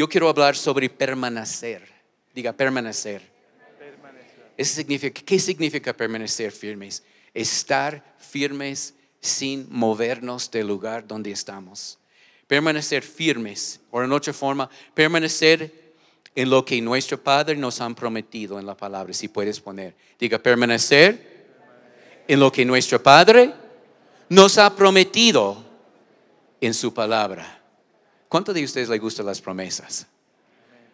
Yo quiero hablar sobre permanecer. Diga, permanecer. Eso significa, ¿Qué significa permanecer firmes? Estar firmes sin movernos del lugar donde estamos. Permanecer firmes, o en otra forma, permanecer en lo que nuestro Padre nos ha prometido en la palabra, si puedes poner. Diga, permanecer. en lo que nuestro Padre nos ha prometido en su palabra. ¿Cuánto de ustedes le gustan las promesas?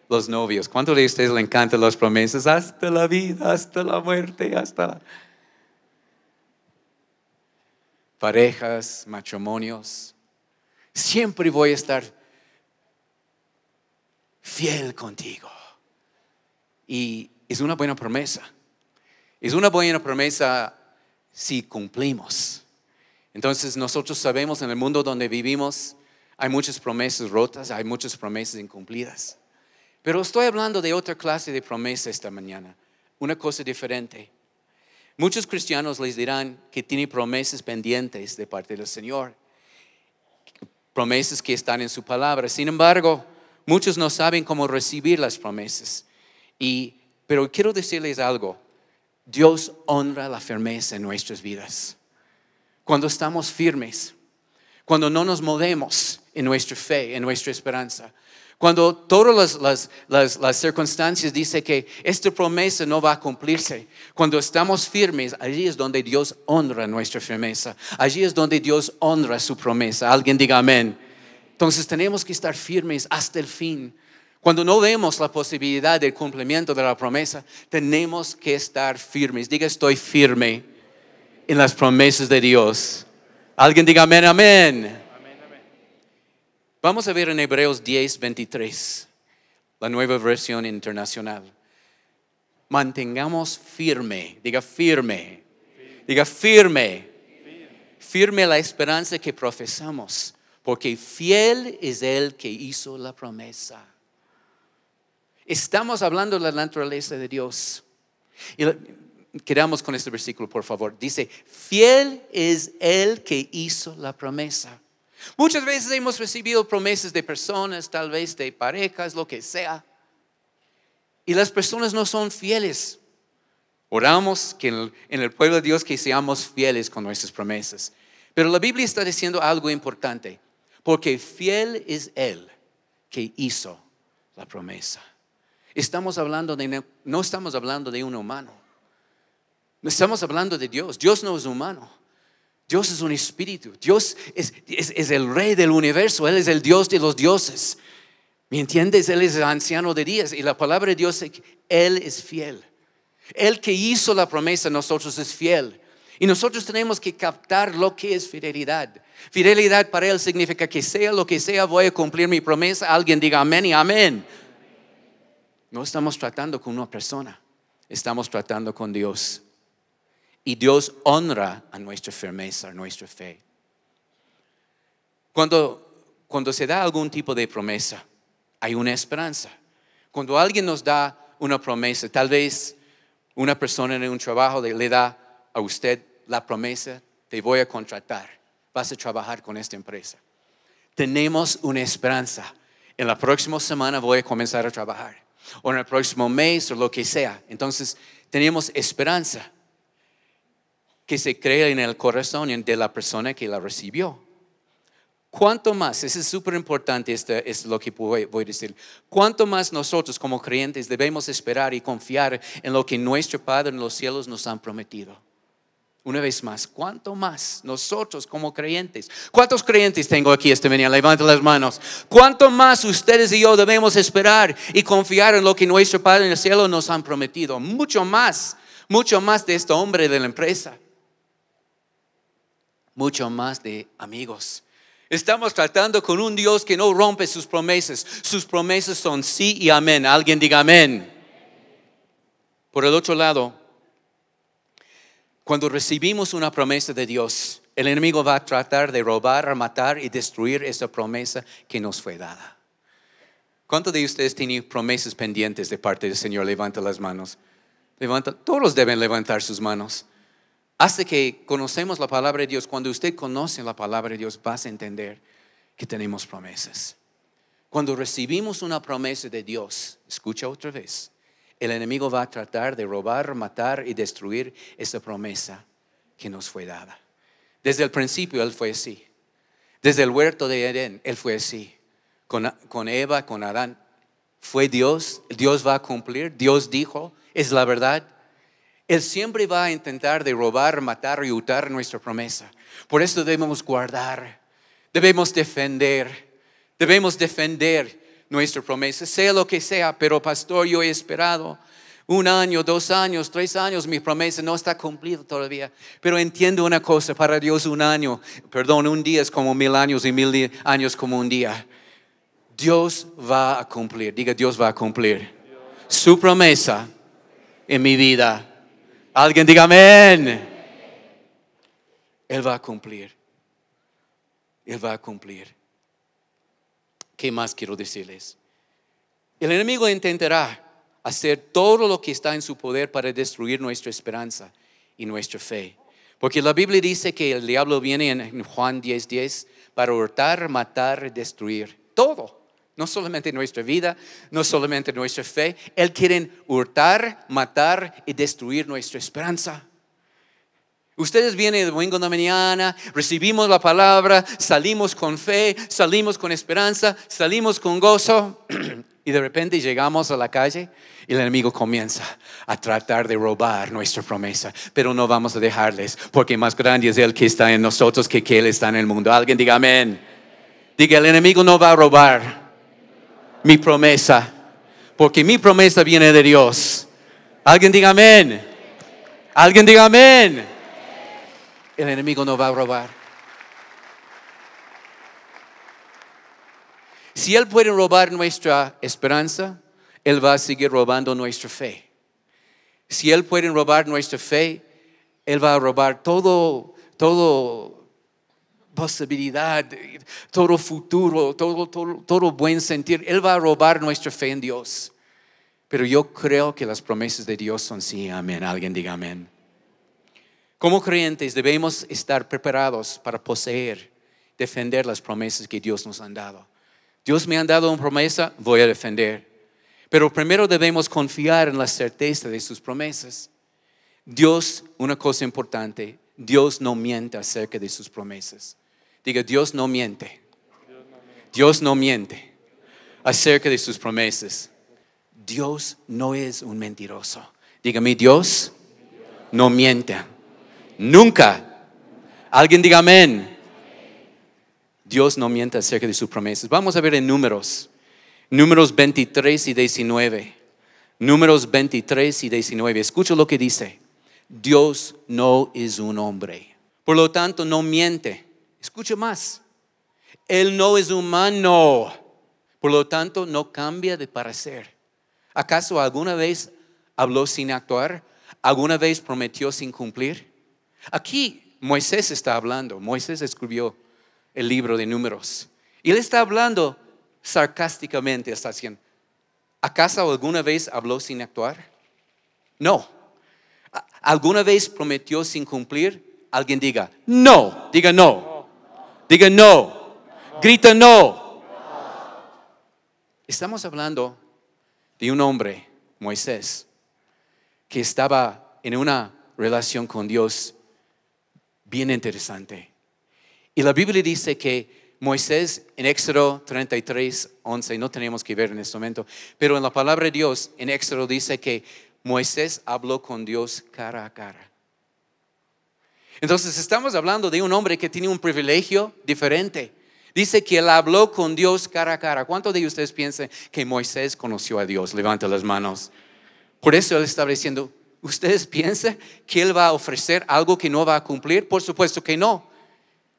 Los novios, ¿cuánto de ustedes le encantan las promesas? Hasta la vida, hasta la muerte, hasta la... Parejas, matrimonios. Siempre voy a estar fiel contigo. Y es una buena promesa. Es una buena promesa si cumplimos. Entonces nosotros sabemos en el mundo donde vivimos, hay muchas promesas rotas, hay muchas promesas incumplidas. Pero estoy hablando de otra clase de promesa esta mañana, una cosa diferente. Muchos cristianos les dirán que tienen promesas pendientes de parte del Señor, promesas que están en su palabra. Sin embargo, muchos no saben cómo recibir las promesas. Y, pero quiero decirles algo, Dios honra la firmeza en nuestras vidas. Cuando estamos firmes, cuando no nos movemos, en nuestra fe, en nuestra esperanza. Cuando todas las, circunstancias dicen que esta promesa no va a cumplirse, cuando estamos firmes, allí es donde Dios honra nuestra firmeza, allí es donde Dios honra su promesa. Alguien diga amén. Entonces tenemos que estar firmes hasta el fin. Cuando no vemos la posibilidad del cumplimiento de la promesa, tenemos que estar firmes. Diga, estoy firme en las promesas de Dios. Alguien diga amén, amén. Vamos a ver en Hebreos 10, 23, la nueva versión internacional. Mantengamos firme, diga firme, diga firme, firme, la esperanza que profesamos, porque fiel es el que hizo la promesa. Estamos hablando de la naturaleza de Dios. Y quedamos con este versículo, por favor. Dice, fiel es el que hizo la promesa. Muchas veces hemos recibido promesas de personas, tal vez de parejas, lo que sea. Y las personas no son fieles. Oramos que en el, pueblo de Dios que seamos fieles con nuestras promesas. Pero la Biblia está diciendo algo importante, porque fiel es Él que hizo la promesa. no estamos hablando de un humano, estamos hablando de Dios. Dios no es humano. Dios es un espíritu, Dios es, el rey del universo, Él es el Dios de los dioses. ¿Me entiendes? Él es el anciano de días y la palabra de Dios es que Él es fiel. Él que hizo la promesa nosotros es fiel. Y nosotros tenemos que captar lo que es fidelidad. Fidelidad para Él significa que sea lo que sea, voy a cumplir mi promesa. Alguien diga amén y amén. No estamos tratando con una persona, estamos tratando con Dios y Dios honra a nuestra firmeza, a nuestra fe. Cuando, se da algún tipo de promesa, hay una esperanza. Cuando alguien nos da una promesa, tal vez una persona en un trabajo le, le da a usted la promesa, te voy a contratar, vas a trabajar con esta empresa. Tenemos una esperanza. En la próxima semana voy a comenzar a trabajar. O en el próximo mes o lo que sea. Entonces tenemos esperanza que se crea en el corazón de la persona que la recibió. Cuanto más, eso es súper importante, esto es lo que voy, a decir, cuanto más nosotros como creyentes debemos esperar y confiar en lo que nuestro Padre en los cielos nos han prometido. Una vez más, cuanto más nosotros como creyentes, ¿cuántos creyentes tengo aquí este mañana? Levanten las manos. Cuanto más ustedes y yo debemos esperar y confiar en lo que nuestro Padre en el cielo nos han prometido? Mucho más, mucho más de este hombre de la empresa mucho más de amigos. Estamos tratando con un Dios que no rompe sus promesas. Sus promesas son sí y amén. Alguien diga amén. Por el otro lado, cuando recibimos una promesa de Dios, el enemigo va a tratar de robar, matar y destruir esa promesa que nos fue dada. ¿Cuántos de ustedes tienen promesas pendientes de parte del Señor? Levanta las manos. Levanta. Todos deben levantar sus manos hace que conocemos la palabra de Dios, cuando usted conoce la palabra de Dios, vas a entender que tenemos promesas. Cuando recibimos una promesa de Dios, escucha otra vez, el enemigo va a tratar de robar, matar y destruir esa promesa que nos fue dada. Desde el principio Él fue así. Desde el huerto de Edén Él fue así. Con, con Eva, con Adán, fue Dios, Dios va a cumplir, Dios dijo, es la verdad, él siempre va a intentar de robar, matar y hurtar nuestra promesa. Por eso debemos guardar, debemos defender, debemos defender nuestra promesa, sea lo que sea, pero pastor, yo he esperado un año, dos años, tres años, mi promesa no está cumplida todavía. Pero entiendo una cosa, para Dios un año, perdón, un día es como mil años y mil años como un día. Dios va a cumplir, diga Dios va a cumplir su promesa en mi vida. Alguien diga amén. Él va a cumplir. Él va a cumplir. ¿Qué más quiero decirles? El enemigo intentará hacer todo lo que está en su poder para destruir nuestra esperanza y nuestra fe. Porque la Biblia dice que el diablo viene en Juan 10:10 para hurtar, matar, destruir todo no solamente nuestra vida, no solamente nuestra fe. Él quiere hurtar, matar y destruir nuestra esperanza. Ustedes vienen el domingo de la mañana, recibimos la palabra, salimos con fe, salimos con esperanza, salimos con gozo y de repente llegamos a la calle y el enemigo comienza a tratar de robar nuestra promesa, pero no vamos a dejarles porque más grande es el que está en nosotros que, que él está en el mundo. Alguien diga amén. Diga, el enemigo no va a robar mi promesa, porque mi promesa viene de Dios. Alguien diga amén. Alguien diga amén. El enemigo no va a robar. Si Él puede robar nuestra esperanza, Él va a seguir robando nuestra fe. Si Él puede robar nuestra fe, Él va a robar todo, todo posibilidad, todo futuro, todo, buen sentir. Él va a robar nuestra fe en Dios. Pero yo creo que las promesas de Dios son sí, amén. Alguien diga amén. Como creyentes debemos estar preparados para poseer, defender las promesas que Dios nos ha dado. Dios me ha dado una promesa, voy a defender. Pero primero debemos confiar en la certeza de sus promesas. Dios, una cosa importante, Dios no miente acerca de sus promesas. Diga, Dios no miente. Dios no miente acerca de sus promesas. Dios no es un mentiroso. Dígame Dios no miente. Nunca. Alguien diga amén. Dios no miente acerca de sus promesas. Vamos a ver en números. Números 23 y 19. Números 23 y 19. Escucha lo que dice. Dios no es un hombre. Por lo tanto, no miente. Escucha más. Él no es humano. Por lo tanto, no cambia de parecer. ¿Acaso alguna vez habló sin actuar? ¿Alguna vez prometió sin cumplir? Aquí Moisés está hablando. Moisés escribió el libro de números. Y él está hablando sarcásticamente. Está ¿acaso alguna vez habló sin actuar? No. ¿Alguna vez prometió sin cumplir? Alguien diga, no, diga no. Diga no. Grita no. Estamos hablando de un hombre, Moisés, que estaba en una relación con Dios bien interesante. Y la Biblia dice que Moisés en Éxodo 33, 11, no tenemos que ver en este momento, pero en la palabra de Dios, en Éxodo dice que Moisés habló con Dios cara a cara. Entonces estamos hablando de un hombre que tiene un privilegio diferente. Dice que él habló con Dios cara a cara. ¿Cuántos de ustedes piensan que Moisés conoció a Dios? Levanta las manos. Por eso él está diciendo, ¿ustedes piensan que él va a ofrecer algo que no va a cumplir? Por supuesto que no.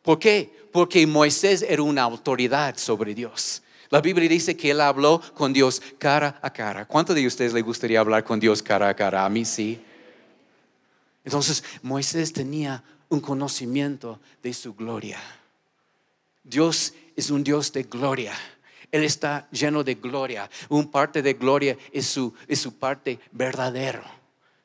¿Por qué? Porque Moisés era una autoridad sobre Dios. La Biblia dice que él habló con Dios cara a cara. ¿Cuántos de ustedes le gustaría hablar con Dios cara a cara? A mí sí. Entonces Moisés tenía un conocimiento de su gloria. Dios es un Dios de gloria. Él está lleno de gloria. Un parte de gloria es su, parte verdadero,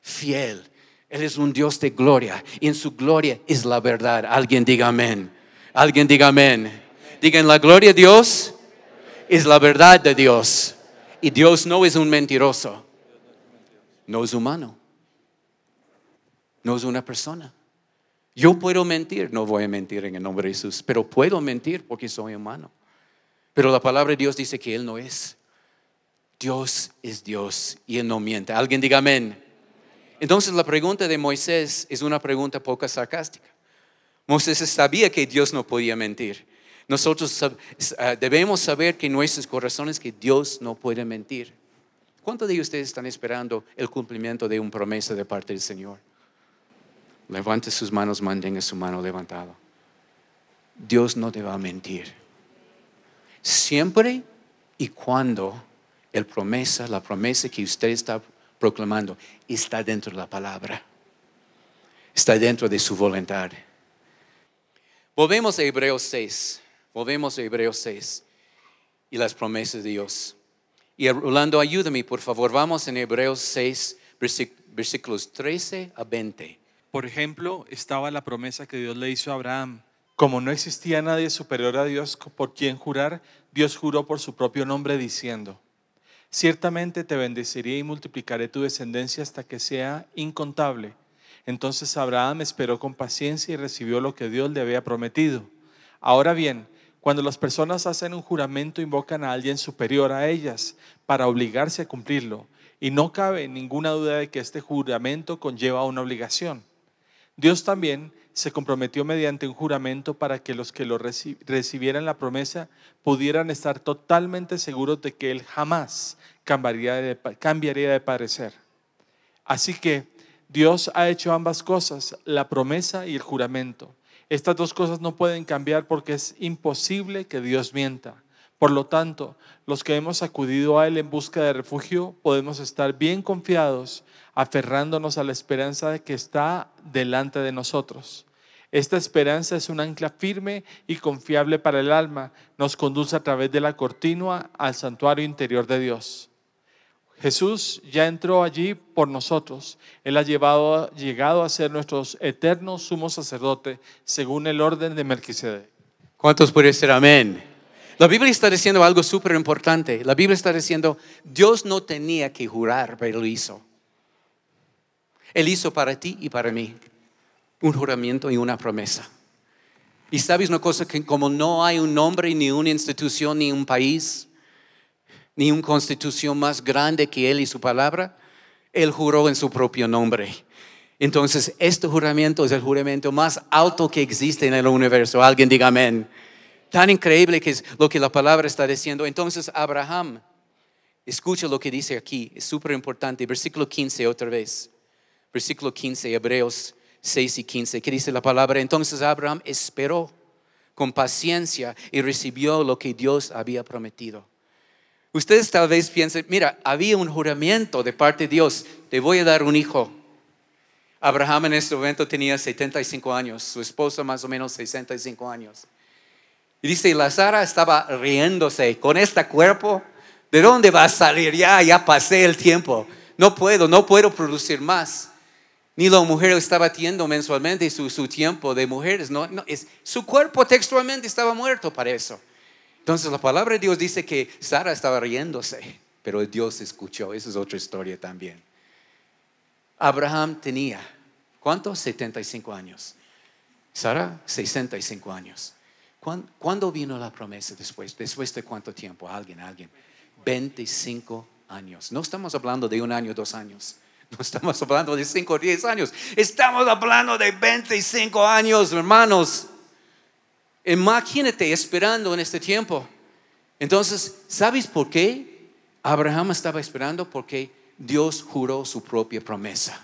fiel. Él es un Dios de gloria. Y en su gloria es la verdad. Alguien diga amén. Alguien diga amén. Digan, la gloria de Dios es la verdad de Dios. Y Dios no es un mentiroso. No es humano no es una persona. Yo puedo mentir, no voy a mentir en el nombre de Jesús, pero puedo mentir porque soy humano. Pero la palabra de Dios dice que Él no es. Dios es Dios y Él no miente. Alguien diga amén. Entonces la pregunta de Moisés es una pregunta poco sarcástica. Moisés sabía que Dios no podía mentir. Nosotros ah, debemos saber que en nuestros corazones que Dios no puede mentir. ¿Cuántos de ustedes están esperando el cumplimiento de una promesa de parte del Señor? Levante sus manos, mantenga su mano levantada. Dios no te va a mentir. Siempre y cuando el promesa, la promesa que usted está proclamando, está dentro de la palabra, está dentro de su voluntad. Volvemos a Hebreos 6, volvemos a Hebreos 6 y las promesas de Dios. Y Rolando, ayúdame, por favor, vamos en Hebreos 6, versículos 13 a 20. Por ejemplo, estaba la promesa que Dios le hizo a Abraham. Como no existía nadie superior a Dios por quien jurar, Dios juró por su propio nombre diciendo, ciertamente te bendeciré y multiplicaré tu descendencia hasta que sea incontable. Entonces Abraham esperó con paciencia y recibió lo que Dios le había prometido. Ahora bien, cuando las personas hacen un juramento invocan a alguien superior a ellas para obligarse a cumplirlo, y no cabe ninguna duda de que este juramento conlleva una obligación. Dios también se comprometió mediante un juramento para que los que lo recibieran la promesa pudieran estar totalmente seguros de que Él jamás cambiaría de, cambiaría de parecer. Así que Dios ha hecho ambas cosas, la promesa y el juramento. Estas dos cosas no pueden cambiar porque es imposible que Dios mienta. Por lo tanto, los que hemos acudido a Él en busca de refugio podemos estar bien confiados, aferrándonos a la esperanza de que está delante de nosotros. Esta esperanza es un ancla firme y confiable para el alma, nos conduce a través de la cortina al santuario interior de Dios. Jesús ya entró allí por nosotros. Él ha llevado, llegado a ser nuestro eterno sumo sacerdote, según el orden de Melquisedec. ¿Cuántos pueden ser amén? La Biblia está diciendo algo súper importante. La Biblia está diciendo, Dios no tenía que jurar, pero lo hizo. Él hizo para ti y para mí un juramento y una promesa. Y sabes una cosa que como no hay un nombre, ni una institución, ni un país, ni una constitución más grande que Él y su palabra, Él juró en su propio nombre. Entonces, este juramento es el juramento más alto que existe en el universo. Alguien diga amén. Tan increíble que es lo que la palabra está diciendo. Entonces Abraham, escucha lo que dice aquí, es súper importante. Versículo 15 otra vez. Versículo 15, Hebreos 6 y 15, dice la palabra. Entonces Abraham esperó con paciencia y recibió lo que Dios había prometido. Ustedes tal vez piensen, mira, había un juramento de parte de Dios, te voy a dar un hijo. Abraham en este momento tenía 75 años, su esposa más o menos 65 años. Y dice, y la Sara estaba riéndose con este cuerpo. ¿De dónde va a salir? Ya, ya pasé el tiempo. No puedo, no puedo producir más. Ni la mujer estaba batiendo mensualmente su, su tiempo de mujeres. No, no, es, su cuerpo textualmente estaba muerto para eso. Entonces la palabra de Dios dice que Sara estaba riéndose, pero Dios escuchó. Esa es otra historia también. Abraham tenía, ¿cuántos? 75 años. Sara, 65 años. ¿Cuándo vino la promesa después? ¿Después de cuánto tiempo? Alguien, alguien. 25 años. No estamos hablando de un año, dos años. No estamos hablando de 5 o 10 años. Estamos hablando de 25 años, hermanos. Imagínate esperando en este tiempo. Entonces, ¿sabes por qué Abraham estaba esperando? Porque Dios juró su propia promesa.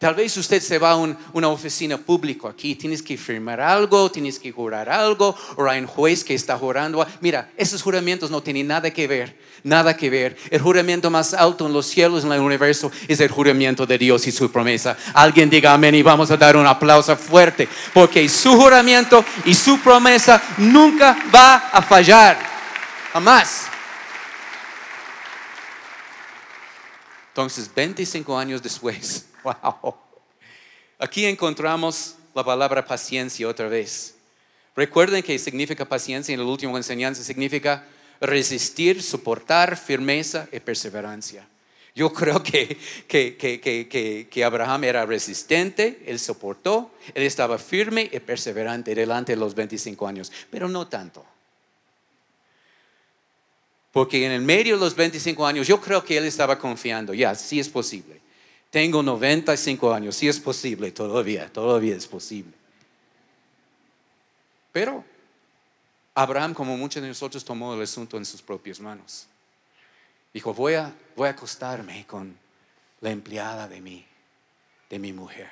Tal vez usted se va a una oficina pública aquí, tienes que firmar algo, tienes que jurar algo, o hay un juez que está jurando. Mira, esos juramentos no tienen nada que ver, nada que ver. El juramento más alto en los cielos, en el universo, es el juramento de Dios y su promesa. Alguien diga amén y vamos a dar un aplauso fuerte, porque su juramento y su promesa nunca va a fallar, jamás. Entonces, 25 años después, Wow. Aquí encontramos la palabra paciencia otra vez. Recuerden que significa paciencia en el último enseñanza, significa resistir, soportar, firmeza y perseverancia. Yo creo que, que, que, Abraham era resistente, él soportó, él estaba firme y perseverante delante de los 25 años, pero no tanto. Porque en el medio de los 25 años yo creo que él estaba confiando, ya, sí es posible. Tengo 95 años, si es posible, todavía, todavía es posible. Pero Abraham, como muchos de nosotros, tomó el asunto en sus propias manos. Dijo, voy a, a acostarme con la empleada de mí, de mi mujer.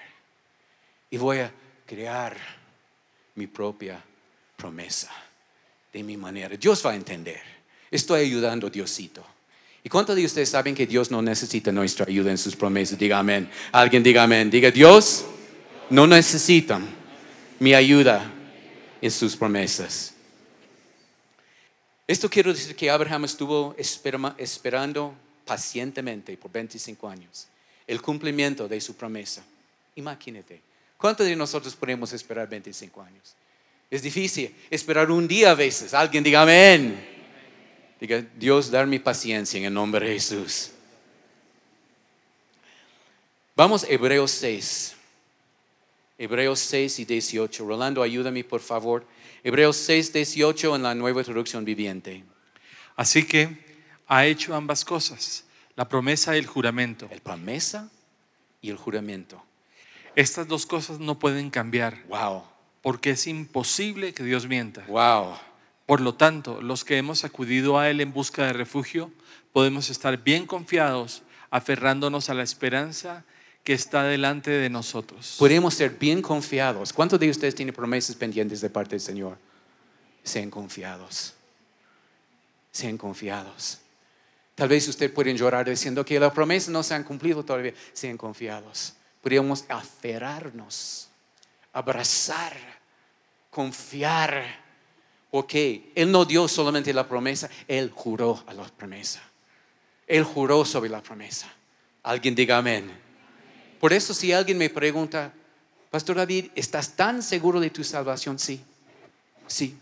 Y voy a crear mi propia promesa de mi manera. Dios va a entender. Estoy ayudando, Diosito. ¿Y cuántos de ustedes saben que Dios no necesita nuestra ayuda en sus promesas? Diga amén. Alguien diga amén. Diga, Dios no necesita mi ayuda en sus promesas. Esto quiero decir que Abraham estuvo esperando pacientemente por 25 años el cumplimiento de su promesa. Imagínate, ¿cuántos de nosotros podemos esperar 25 años? Es difícil esperar un día a veces. Alguien diga amén. Diga, Dios, darme paciencia en el nombre de Jesús. Vamos a Hebreos 6. Hebreos 6 y 18. Rolando, ayúdame por favor. Hebreos 6, 18 en la nueva introducción viviente. Así que ha hecho ambas cosas, la promesa y el juramento. La promesa y el juramento. Estas dos cosas no pueden cambiar. Wow. Porque es imposible que Dios mienta. Wow. Por lo tanto, los que hemos acudido a Él en busca de refugio, podemos estar bien confiados aferrándonos a la esperanza que está delante de nosotros. Podemos ser bien confiados. ¿Cuántos de ustedes tienen promesas pendientes de parte del Señor? Sean confiados. Sean confiados. Tal vez usted pueden llorar diciendo que las promesas no se han cumplido todavía. Sean confiados. Podríamos aferrarnos, abrazar, confiar Ok, Él no dio solamente la promesa, Él juró a la promesa. Él juró sobre la promesa. Alguien diga amén. Por eso si alguien me pregunta, Pastor David, ¿estás tan seguro de tu salvación? Sí, sí.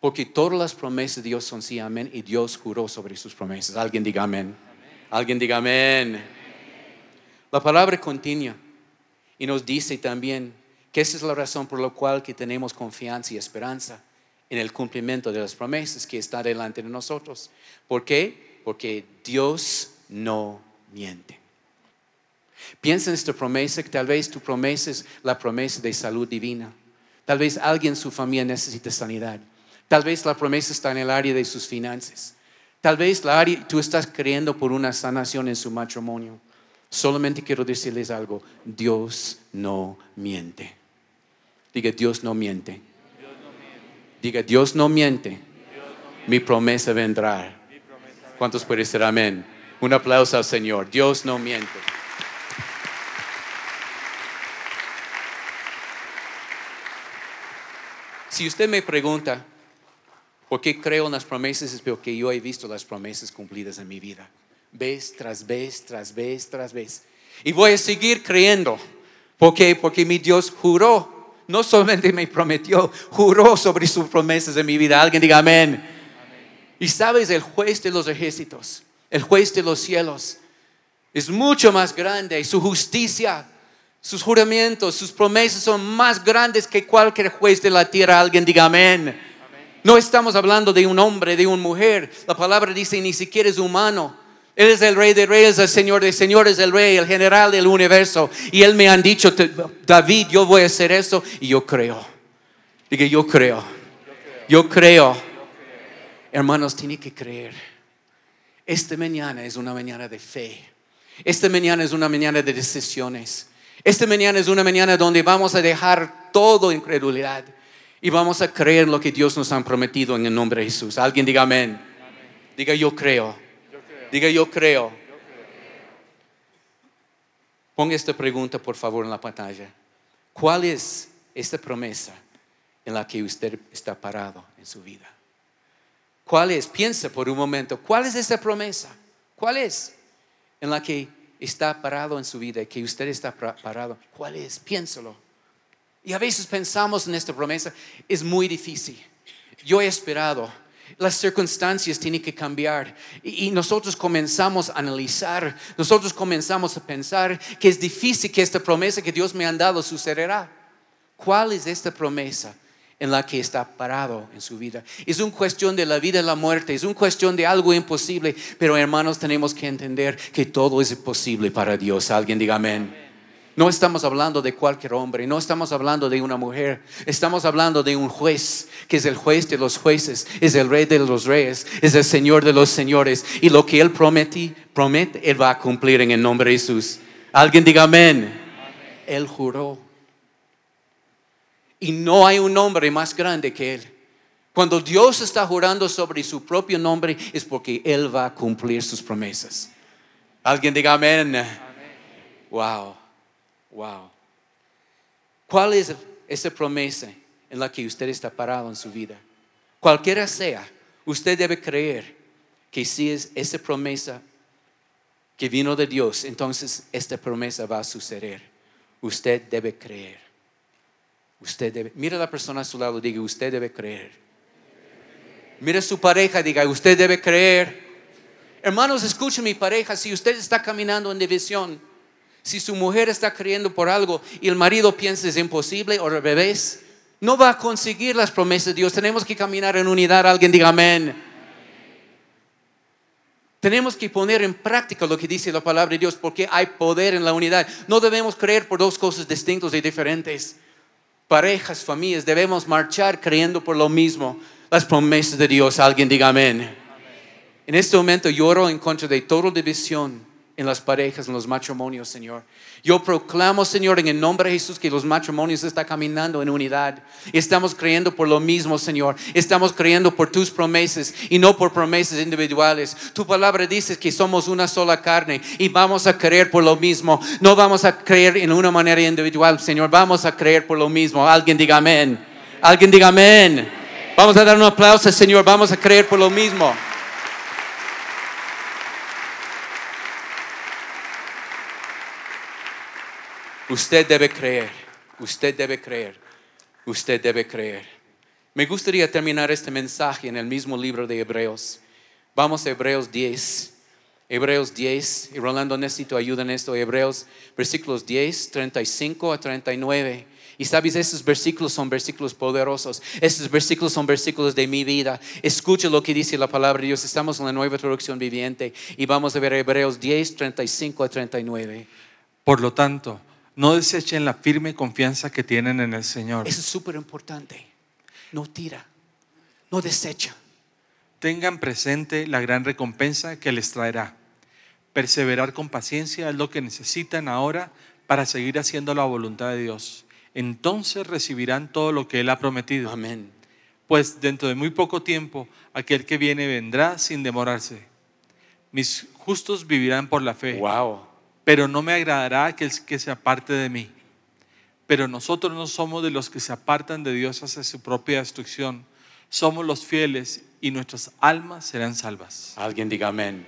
Porque todas las promesas de Dios son sí, amén. Y Dios juró sobre sus promesas. Alguien diga amén. Alguien diga amén. La palabra continúa y nos dice también que esa es la razón por la cual que tenemos confianza y esperanza en el cumplimiento de las promesas que está delante de nosotros. ¿Por qué? Porque Dios no miente. Piensa en esta promesa, que tal vez tu promesa es la promesa de salud divina. Tal vez alguien en su familia necesita sanidad. Tal vez la promesa está en el área de sus finanzas. Tal vez tú estás creyendo por una sanación en su matrimonio. Solamente quiero decirles algo, Dios no miente. Diga, Dios no miente. Diga, Dios no miente. Mi promesa vendrá. ¿Cuántos pueden decir amén? Un aplauso al Señor. Dios no miente. Si usted me pregunta, ¿por qué creo en las promesas? Es porque yo he visto las promesas cumplidas en mi vida. Ves tras vez, tras vez, tras vez. Y voy a seguir creyendo. ¿Por qué? Porque mi Dios juró no solamente me prometió, juró sobre sus promesas en mi vida. Alguien diga amén. Y sabes, el juez de los ejércitos, el juez de los cielos, es mucho más grande. Su justicia, sus juramentos, sus promesas son más grandes que cualquier juez de la tierra. Alguien diga amén. No estamos hablando de un hombre, de una mujer. La palabra dice, ni siquiera es humano él es el rey de reyes, el señor de señores, el rey, el general del universo. Y él me han dicho, David, yo voy a hacer eso. Y yo creo. Diga, yo creo. Yo creo. Hermanos, tiene que creer. Esta mañana es una mañana de fe. Esta mañana es una mañana de decisiones. Esta mañana es una mañana donde vamos a dejar todo incredulidad y vamos a creer lo que Dios nos ha prometido en el nombre de Jesús. Alguien diga amén. Diga yo creo. Diga yo creo. Ponga esta pregunta, por favor, en la pantalla. ¿Cuál es esta promesa en la que usted está parado en su vida? ¿Cuál es? Piensa por un momento. ¿Cuál es esa promesa? ¿Cuál es en la que está parado en su vida, y que usted está parado? ¿Cuál es? Piénsalo. Y a veces pensamos en esta promesa, es muy difícil. Yo he esperado las circunstancias tienen que cambiar. Y, nosotros comenzamos a analizar, nosotros comenzamos a pensar que es difícil que esta promesa que Dios me ha dado sucederá. ¿Cuál es esta promesa? en la que está parado en su vida. Es un cuestión de la vida y la muerte, es un cuestión de algo imposible, pero hermanos tenemos que entender que todo es posible para Dios. Alguien diga amén. No estamos hablando de cualquier hombre, no estamos hablando de una mujer, estamos hablando de un juez, que es el juez de los jueces, es el rey de los reyes, es el señor de los señores. Y lo que él promete, promete, él va a cumplir en el nombre de Jesús. Alguien diga amén. Él juró. Y no hay un hombre más grande que él. Cuando Dios está jurando sobre su propio nombre es porque él va a cumplir sus promesas. Alguien diga amén. amén. Wow. Wow. ¿Cuál es esa promesa en la que usted está parado en su vida? Cualquiera sea, usted debe creer que si es esa promesa que vino de Dios, entonces esta promesa va a suceder. Usted debe creer. Usted debe. Mira a la persona a su lado, diga, usted debe creer. Mira a su pareja, diga, usted debe creer. Hermanos, escuchen mi pareja, si usted está caminando en división, si su mujer está creyendo por algo y el marido piensa es imposible o al no va a conseguir las promesas de Dios. Tenemos que caminar en unidad. Alguien diga amén. Tenemos que poner en práctica lo que dice la palabra de Dios porque hay poder en la unidad. No debemos creer por dos cosas distintas y diferentes. Parejas, familias, debemos marchar creyendo por lo mismo. Las promesas de Dios. Alguien diga amén. En este momento lloro en contra de toda división en las parejas, en los matrimonios, Señor. Yo proclamo, Señor, en el nombre de Jesús, que los matrimonios están caminando en unidad. Estamos creyendo por lo mismo, Señor. Estamos creyendo por tus promesas y no por promesas individuales. Tu palabra dice que somos una sola carne y vamos a creer por lo mismo. No vamos a creer en una manera individual, Señor. Vamos a creer por lo mismo. Alguien diga amén. Alguien diga amén. Vamos a dar un aplauso, Señor. Vamos a creer por lo mismo. Usted debe creer, usted debe creer, usted debe creer. Me gustaría terminar este mensaje en el mismo libro de Hebreos. Vamos a Hebreos 10. Hebreos 10, y Rolando necesito ayuda en esto, Hebreos versículos 10, 35 a 39. Y sabes, esos versículos son versículos poderosos. Esos versículos son versículos de mi vida. Escucha lo que dice la palabra de Dios. Estamos en la nueva traducción viviente y vamos a ver Hebreos 10, 35 a 39. Por lo tanto, no desechen la firme confianza que tienen en el Señor. Eso es súper importante. No tira, no desecha. Tengan presente la gran recompensa que les traerá. Perseverar con paciencia es lo que necesitan ahora para seguir haciendo la voluntad de Dios. Entonces recibirán todo lo que Él ha prometido. Amén. Pues dentro de muy poco tiempo, aquel que viene vendrá sin demorarse. Mis justos vivirán por la fe. Wow pero no me agradará el que se aparte de mí. Pero nosotros no somos de los que se apartan de Dios hacia su propia destrucción. Somos los fieles y nuestras almas serán salvas. Alguien diga amén.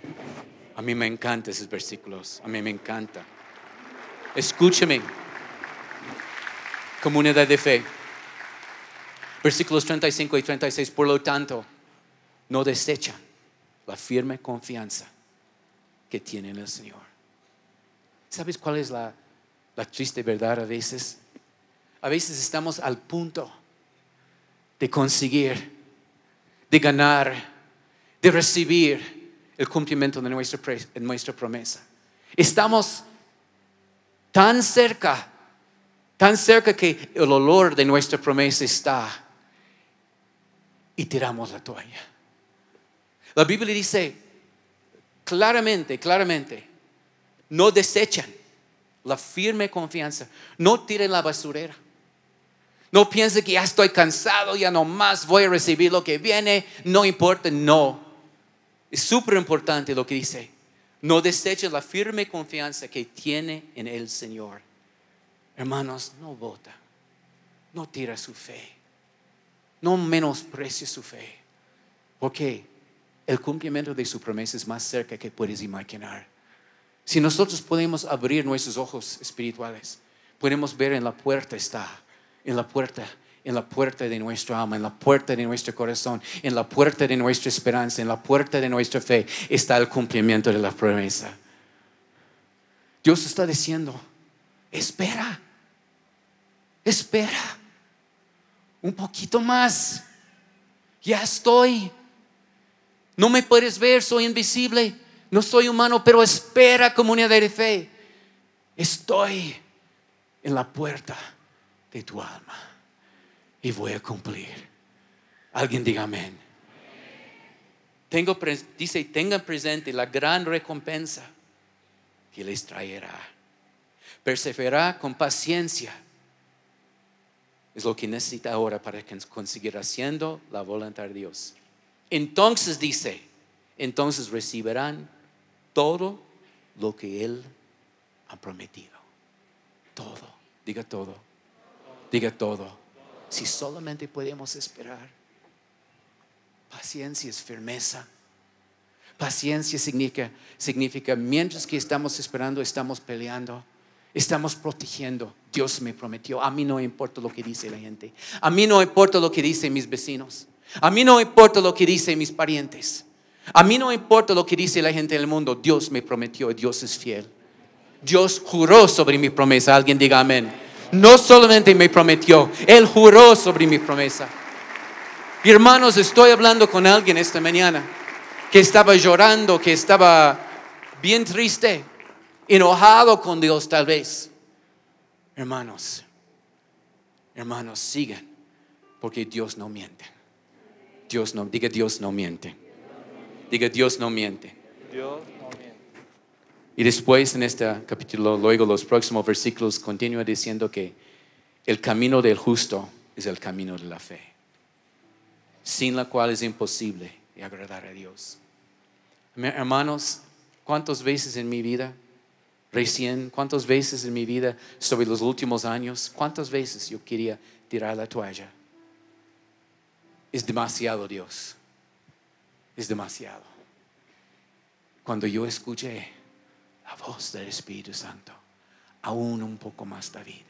A mí me encantan esos versículos. A mí me encanta. Escúcheme. Comunidad de fe. Versículos 35 y 36. Por lo tanto, no desechan la firme confianza que tiene el Señor ¿Sabes cuál es la, triste verdad a veces? A veces estamos al punto de conseguir, de ganar, de recibir el cumplimiento de nuestra promesa. Estamos tan cerca, tan cerca que el olor de nuestra promesa está y tiramos la toalla. La Biblia dice claramente, claramente, no desechan la firme confianza. No tiren la basurera. No piensen que ya estoy cansado, ya no más voy a recibir lo que viene. No importa, no. Es súper importante lo que dice. No desechen la firme confianza que tiene en el Señor. Hermanos, no vota. No tira su fe. No menosprecie su fe. Porque el cumplimiento de su promesa es más cerca que puedes imaginar. Si nosotros podemos abrir nuestros ojos espirituales, podemos ver en la puerta está, en la puerta en la puerta de nuestra alma, en la puerta de nuestro corazón, en la puerta de nuestra esperanza, en la puerta de nuestra fe, está el cumplimiento de la promesa. Dios está diciendo, espera, espera, un poquito más, ya estoy, no me puedes ver, soy invisible, no soy humano, pero espera comunidad de fe. Estoy en la puerta de tu alma y voy a cumplir. Alguien diga amén. Tengo, dice, tengan presente la gran recompensa que les traerá. Perseverar con paciencia es lo que necesita ahora para conseguir haciendo la voluntad de Dios. Entonces dice, entonces recibirán todo lo que Él ha prometido. Todo, diga todo, diga todo. Si solamente podemos esperar, paciencia es firmeza. Paciencia significa, mientras que estamos esperando, estamos peleando, estamos protegiendo. Dios me prometió, a mí no importa lo que dice la gente, a mí no importa lo que dicen mis vecinos, a mí no importa lo que dicen mis parientes. A mí no importa lo que dice la gente del mundo, Dios me prometió y Dios es fiel. Dios juró sobre mi promesa, alguien diga amén. No solamente me prometió, Él juró sobre mi promesa. Hermanos, estoy hablando con alguien esta mañana que estaba llorando, que estaba bien triste, enojado con Dios tal vez. Hermanos, hermanos, sigan, porque Dios no miente. Dios no, diga Dios no miente. Diga, Dios no miente. Y después en este capítulo, luego los próximos versículos, continúa diciendo que el camino del justo es el camino de la fe, sin la cual es imposible agradar a Dios. Hermanos, ¿cuántas veces en mi vida, recién, cuántas veces en mi vida, sobre los últimos años, cuántas veces yo quería tirar la toalla? Es demasiado Dios es demasiado. Cuando yo escuché la voz del Espíritu Santo, aún un poco más, David,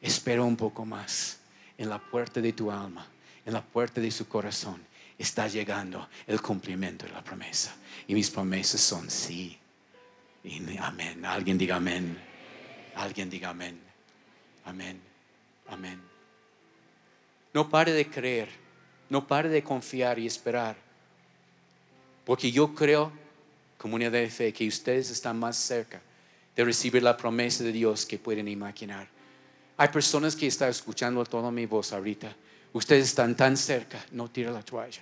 espero un poco más en la puerta de tu alma, en la puerta de su corazón. Está llegando el cumplimiento de la promesa. Y mis promesas son sí. amén. Alguien diga amén. Alguien diga amén. Amén. Amén. No pare de creer. No pare de confiar y esperar porque yo creo, comunidad de fe, que ustedes están más cerca de recibir la promesa de Dios que pueden imaginar. Hay personas que están escuchando toda mi voz ahorita. Ustedes están tan cerca, no tira la toalla,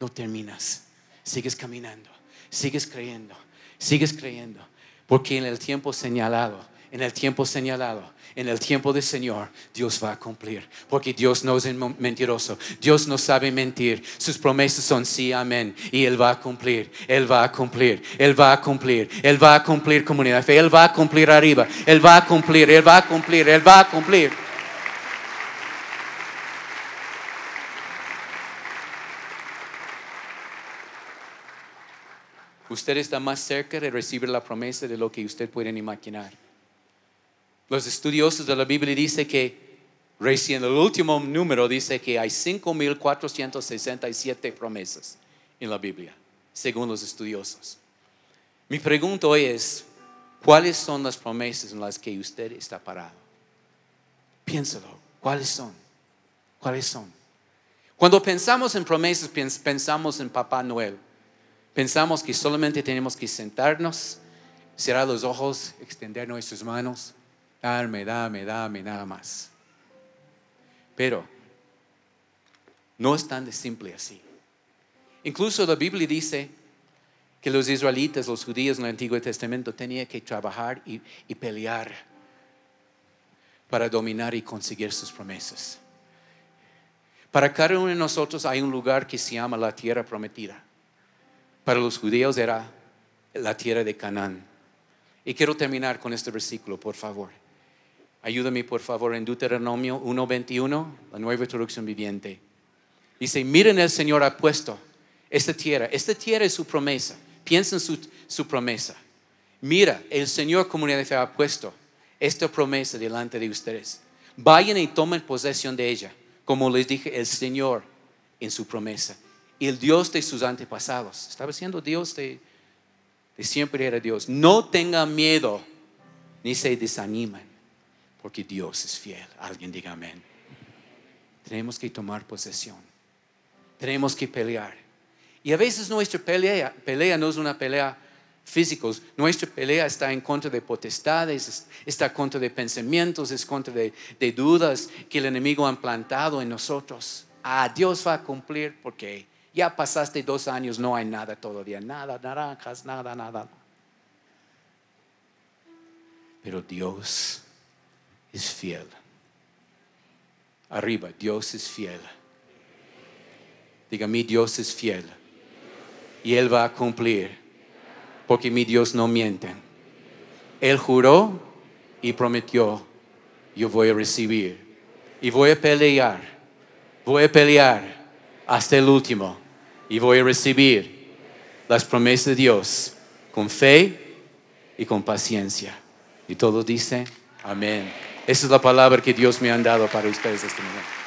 no terminas, sigues caminando, sigues creyendo, sigues creyendo, porque en el tiempo señalado en el tiempo señalado, en el tiempo del Señor, Dios va a cumplir. Porque Dios no es mentiroso. Dios no sabe mentir. Sus promesas son sí, amén. Y Él va a cumplir. Él va a cumplir. Él va a cumplir. Él va a cumplir comunidad. Fe. Él va a cumplir arriba. Él va a cumplir. Él va a cumplir. Él va a cumplir. Usted está más cerca de recibir la promesa de lo que usted puede imaginar. Los estudiosos de la Biblia dicen que recién el último número dice que hay 5.467 promesas en la Biblia, según los estudiosos. Mi pregunta hoy es, ¿cuáles son las promesas en las que usted está parado? Piénselo ¿cuáles son? ¿Cuáles son? Cuando pensamos en promesas, pensamos en Papá Noel. Pensamos que solamente tenemos que sentarnos, cerrar los ojos, extender nuestras manos Dame, dame, dame, nada más. Pero no es tan simple así. Incluso la Biblia dice que los israelitas, los judíos en el Antiguo Testamento tenían que trabajar y, y pelear para dominar y conseguir sus promesas. Para cada uno de nosotros hay un lugar que se llama la tierra prometida. Para los judíos era la tierra de Canaán. Y quiero terminar con este versículo, por favor. Ayúdame por favor en Deuteronomio 1.21, la nueva introducción viviente. Dice, miren el Señor ha puesto esta tierra. Esta tierra es su promesa. Piensen su, su promesa. Mira, el Señor comunidad de fe ha puesto esta promesa delante de ustedes. Vayan y tomen posesión de ella. Como les dije, el Señor en su promesa. Y el Dios de sus antepasados. Estaba siendo Dios de siempre era Dios. No tengan miedo ni se desanimen porque Dios es fiel. Alguien diga amén. Tenemos que tomar posesión. Tenemos que pelear. Y a veces nuestra pelea, no es una pelea física Nuestra pelea está en contra de potestades, está en contra de pensamientos, es contra de, de, dudas que el enemigo ha plantado en nosotros. Ah, Dios va a cumplir porque ya pasaste dos años, no hay nada todavía, nada, naranjas, nada, nada. Pero Dios es fiel. Arriba, Dios es fiel. Diga, mi Dios es fiel. Y Él va a cumplir, porque mi Dios no miente. Él juró y prometió, yo voy a recibir. Y voy a pelear, voy a pelear hasta el último. Y voy a recibir las promesas de Dios con fe y con paciencia. Y todos dice, amén. Esa es la palabra que Dios me ha dado para ustedes este momento.